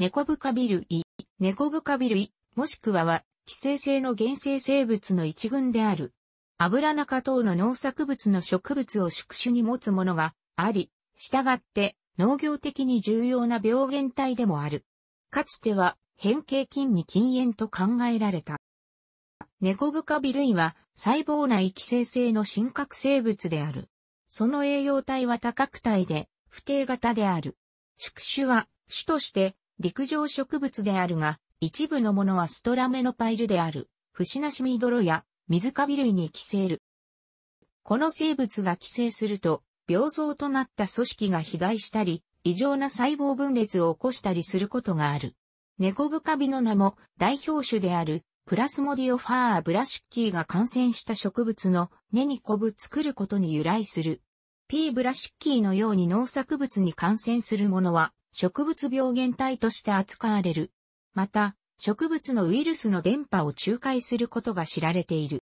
猫深ビルイ、猫深ビルイ、もしくはは、寄生性の原生生物の一群である。油中等の農作物の植物を宿主に持つものがあり、従って農業的に重要な病原体でもある。かつては変形菌に禁煙と考えられた。猫ブカビ類は細胞内寄生性の真核生物である。その栄養体は多角体で不定型である。宿主は主として陸上植物であるが、一部のものはストラメのパイルである、フシナシミドロや水カビ類に寄生る。この生物が寄生すると、病巣となった組織が肥大したり、異常な細胞分裂を起こしたりすることがある。猫ブカビの名も代表種であるプラスモディオファーブラシッキーが感染した植物の根にコブ作ることに由来する。P ブラシッキーのように農作物に感染するものは植物病原体として扱われる。また、植物のウイルスの電波を仲介することが知られている。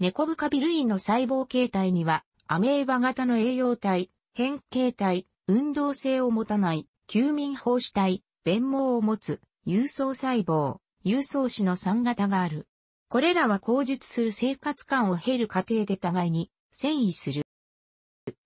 ネコブカビ類の細胞形態には、アメーバ型の栄養体、変形体、運動性を持たない、休眠胞射体、弁毛を持つ、有層細胞、有層子の3型がある。これらは口述する生活感を経る過程で互いに遷移する。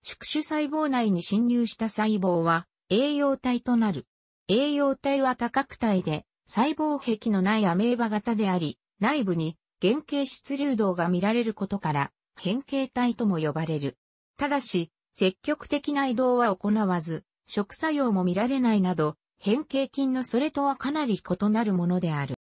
宿主細胞内に侵入した細胞は栄養体となる。栄養体は多角体で、細胞壁のないアメーバ型であり、内部に原型質流動が見られることから、変形体とも呼ばれる。ただし、積極的な移動は行わず、食作用も見られないなど、変形菌のそれとはかなり異なるものである。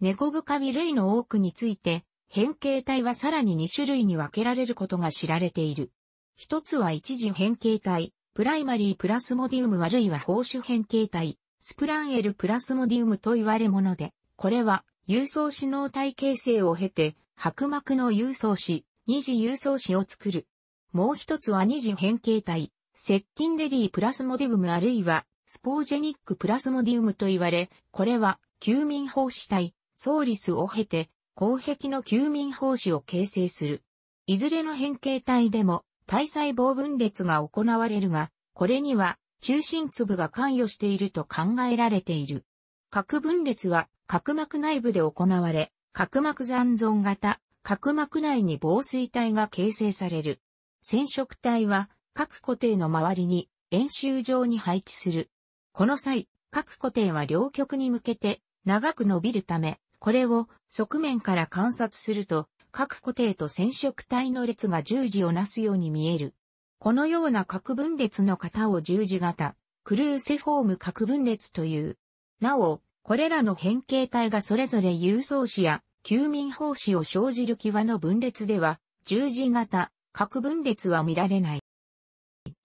猫ブカビ類の多くについて、変形体はさらに2種類に分けられることが知られている。一つは一時変形体、プライマリープラスモディウムあるいは放種変形体、スプランエルプラスモディウムと言われもので、これは、郵送子脳体形成を経て、白膜の郵送子、二次郵送子を作る。もう一つは二次変形体、接近デリープラスモディウムあるいは、スポージェニックプラスモディウムと言われ、これは、休眠胞子体、ソーリスを経て、後壁の休眠胞子を形成する。いずれの変形体でも、体細胞分裂が行われるが、これには中心粒が関与していると考えられている。核分裂は角膜内部で行われ、角膜残存型、角膜内に防水体が形成される。染色体は各固定の周りに円周状に配置する。この際、各固定は両極に向けて長く伸びるため、これを側面から観察すると各固定と染色体の列が十字をなすように見える。このような核分裂の型を十字型、クルーセフォーム核分裂という。なお、これらの変形体がそれぞれ郵送子や休眠胞子を生じる際の分裂では、十字型、核分裂は見られない。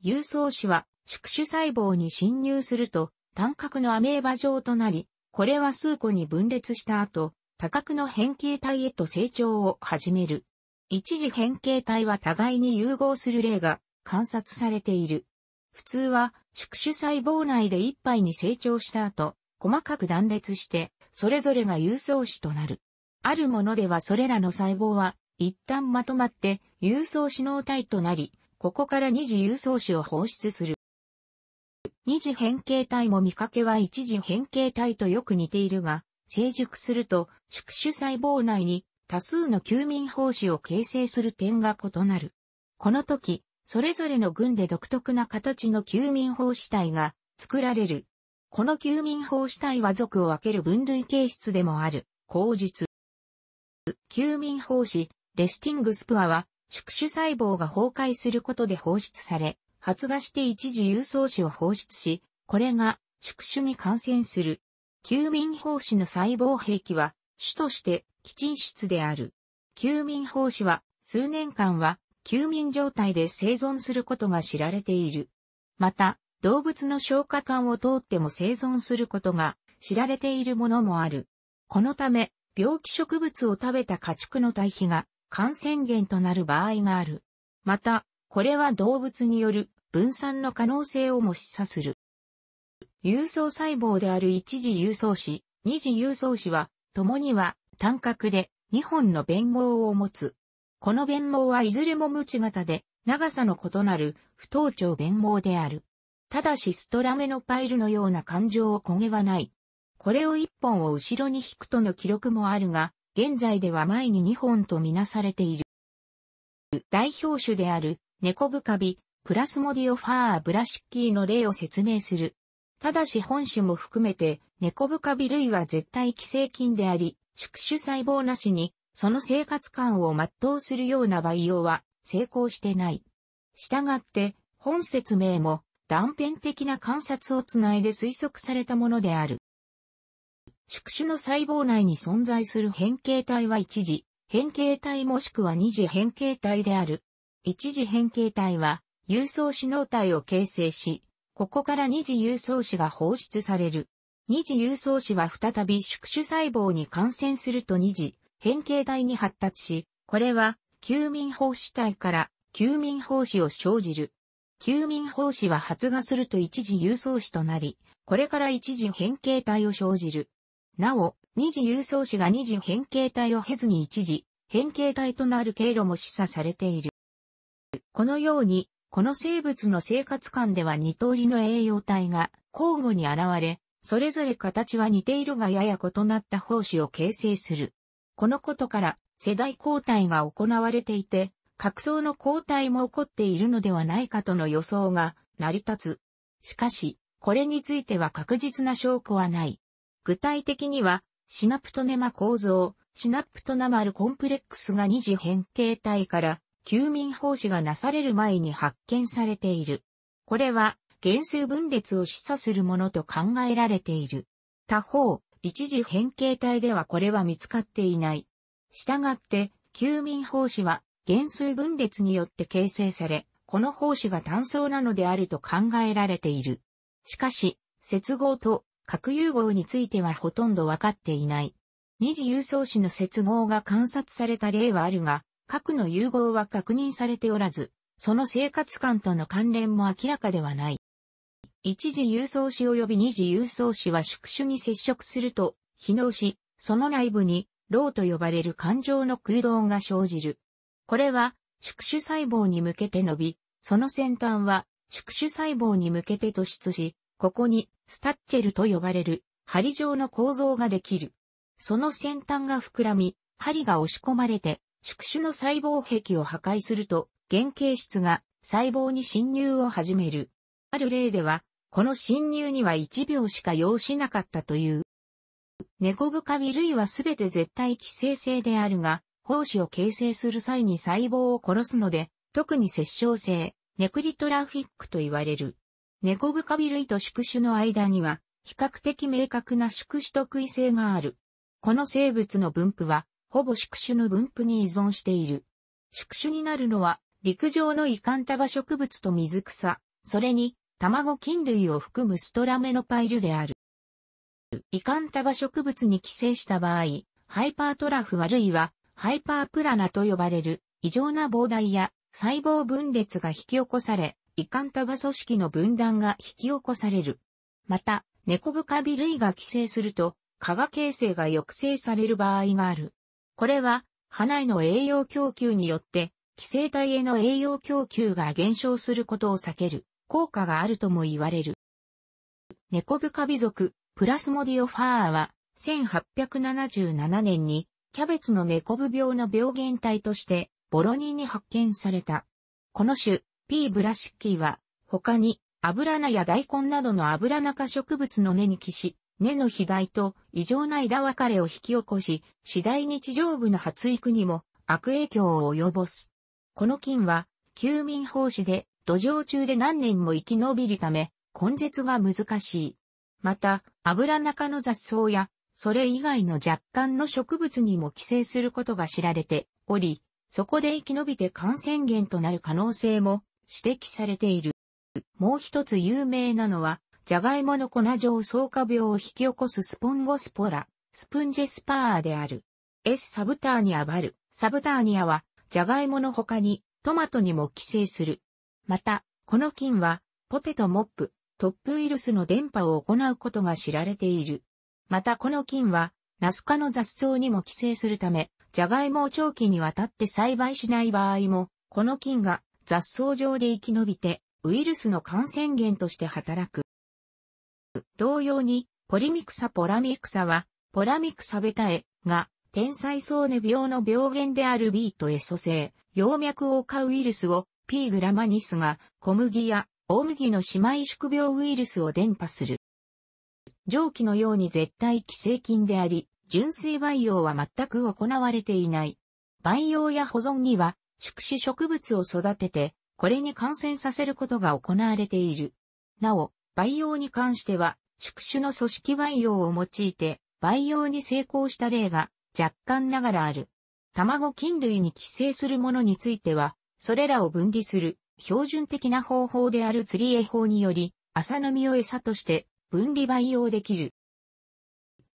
郵送子は宿主細胞に侵入すると、単核のアメーバ状となり、これは数個に分裂した後、多角の変形体へと成長を始める。一次変形体は互いに融合する例が観察されている。普通は宿主細胞内で一杯に成長した後、細かく断裂して、それぞれが有層子となる。あるものではそれらの細胞は、一旦まとまって有層子脳体となり、ここから二次有層子を放出する。二次変形体も見かけは一次変形体とよく似ているが、成熟すると、宿主細胞内に多数の休眠胞子を形成する点が異なる。この時、それぞれの群で独特な形の休眠胞子体が作られる。この休眠胞子体は属を分ける分類形質でもある、口述。休眠胞子、レスティングスプアは、宿主細胞が崩壊することで放出され、発芽して一時郵送子を放出し、これが宿主に感染する。休眠法師の細胞兵器は、主として基沈質である。休眠法師は、数年間は、休眠状態で生存することが知られている。また、動物の消化管を通っても生存することが知られているものもある。このため、病気植物を食べた家畜の堆肥が感染源となる場合がある。また、これは動物による分散の可能性をも示唆する。郵送細胞である一次郵送子、二次郵送子は、共には単核で二本の弁毛を持つ。この弁毛はいずれも無知型で、長さの異なる不等長弁毛である。ただしストラメのパイルのような感情を焦げはない。これを一本を後ろに引くとの記録もあるが、現在では前に二本とみなされている。代表種である、ネコブカビ、プラスモディオファーブラシッキーの例を説明するただし本種も含めて、猫深び類は絶対寄生菌であり、宿主細胞なしに、その生活感を全うするような培養は成功してない。したがって、本説明も断片的な観察をつないで推測されたものである。宿主の細胞内に存在する変形体は一次、変形体もしくは二次変形体である。一次変形体は、郵送子脳体を形成し、ここから二次郵送子が放出される。二次郵送子は再び宿主細胞に感染すると二次変形体に発達し、これは休眠胞子体から休眠胞子を生じる。休眠胞子は発芽すると一次郵送子となり、これから一次変形体を生じる。なお、二次郵送子が二次変形体を経ずに一次変形体となる経路も示唆されている。このように、この生物の生活間では2通りの栄養体が交互に現れ、それぞれ形は似ているがやや異なった胞子を形成する。このことから世代交代が行われていて、核層の交代も起こっているのではないかとの予想が成り立つ。しかし、これについては確実な証拠はない。具体的には、シナプトネマ構造、シナプトナマルコンプレックスが二次変形体から休眠奉仕がなされる前に発見されている。これは、減数分裂を示唆するものと考えられている。他方、一時変形体ではこれは見つかっていない。したがって、休眠奉仕は、減数分裂によって形成され、この奉仕が単層なのであると考えられている。しかし、接合と核融合についてはほとんどわかっていない。二次郵送子の接合が観察された例はあるが、核の融合は確認されておらず、その生活感との関連も明らかではない。一次郵送子及び二次郵送子は宿主に接触すると、非能し、その内部に、老と呼ばれる感情の空洞が生じる。これは、宿主細胞に向けて伸び、その先端は、宿主細胞に向けて突出し、ここに、スタッチェルと呼ばれる、針状の構造ができる。その先端が膨らみ、針が押し込まれて、宿主の細胞壁を破壊すると、原型質が細胞に侵入を始める。ある例では、この侵入には1秒しか要しなかったという。ネコブカビ類はすべて絶対寄生性であるが、胞子を形成する際に細胞を殺すので、特に殺傷性、ネクリトラフィックと言われる。ネコブカビ類と宿主の間には、比較的明確な宿主特異性がある。この生物の分布は、ほぼ宿主の分布に依存している。宿主になるのは、陸上の遺憾束植物と水草、それに、卵菌類を含むストラメノパイルである。遺憾束植物に寄生した場合、ハイパートラフあるいは、ハイパープラナと呼ばれる、異常な膨大や細胞分裂が引き起こされ、遺憾束組織の分断が引き起こされる。また、猫ブカビ類が寄生すると、蚊が形成が抑制される場合がある。これは、花への栄養供給によって、寄生体への栄養供給が減少することを避ける、効果があるとも言われる。ネコブカビプラスモディオファーは、1877年に、キャベツのネコブ病の病原体として、ボロニーに発見された。この種、P. ブラシッキーは、他に、油菜や大根などの油中植物の根に寄し、根の肥大と異常な枝分かれを引き起こし、次第に地上部の発育にも悪影響を及ぼす。この菌は、休眠奉仕で土壌中で何年も生き延びるため、根絶が難しい。また、油中の雑草や、それ以外の若干の植物にも寄生することが知られており、そこで生き延びて感染源となる可能性も指摘されている。もう一つ有名なのは、ジャガイモの粉状草化病を引き起こすスポンゴスポラ、スプンジェスパーである。S サブターニアバル、サブターニアは、ジャガイモの他に、トマトにも寄生する。また、この菌は、ポテトモップ、トップウイルスの伝播を行うことが知られている。またこの菌は、ナス科の雑草にも寄生するため、ジャガイモを長期にわたって栽培しない場合も、この菌が雑草上で生き延びて、ウイルスの感染源として働く。同様に、ポリミクサポラミクサは、ポラミクサベタエが、天才そうね病の病原である B とエソ性、葉脈を化ウイルスを P グラマニスが小麦や大麦の姉妹宿病ウイルスを伝播する。上記のように絶対寄生菌であり、純粋培養は全く行われていない。培養や保存には、宿主植物を育てて、これに感染させることが行われている。なお、培養に関しては、宿主の組織培養を用いて、培養に成功した例が若干ながらある。卵菌類に寄生するものについては、それらを分離する標準的な方法である釣り絵法により、朝の実を餌として分離培養できる。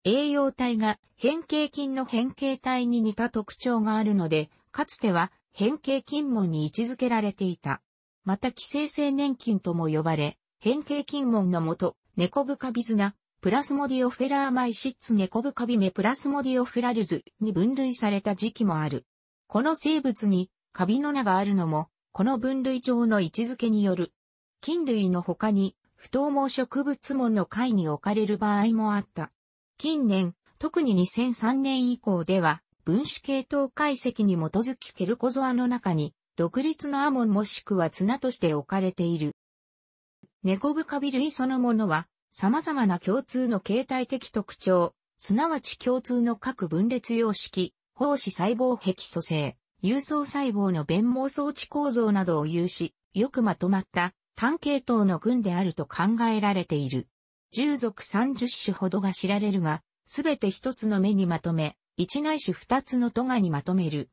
栄養体が変形菌の変形体に似た特徴があるので、かつては変形菌門に位置づけられていた。また寄生性粘菌とも呼ばれ、変形金門のもと、猫深ビズナ、プラスモディオフェラーマイシッツ猫深ビメプラスモディオフラルズに分類された時期もある。この生物にカビの名があるのも、この分類上の位置づけによる。菌類の他に、不等毛植物門の会に置かれる場合もあった。近年、特に2003年以降では、分子系統解析に基づきケルコゾアの中に、独立のアモンもしくは綱として置かれている。猫深ビ類そのものは、様々な共通の形態的特徴、すなわち共通の各分裂様式、胞子細胞壁組成、有層細胞の弁毛装置構造などを有し、よくまとまった単系統の群であると考えられている。従属30種ほどが知られるが、すべて一つの目にまとめ、一内種二つの都がにまとめる。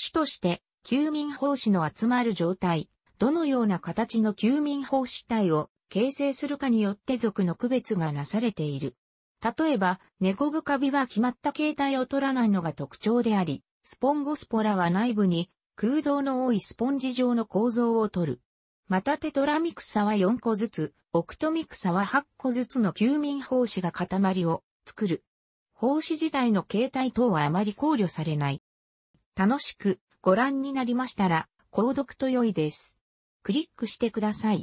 種として、休眠胞子の集まる状態、どのような形の休眠法主体を形成するかによって属の区別がなされている。例えば、猫深火は決まった形態を取らないのが特徴であり、スポンゴスポラは内部に空洞の多いスポンジ状の構造を取る。またテトラミクサは4個ずつ、オクトミクサは8個ずつの休眠法子が塊を作る。法子自体の形態等はあまり考慮されない。楽しくご覧になりましたら、購読と良いです。クリックしてください。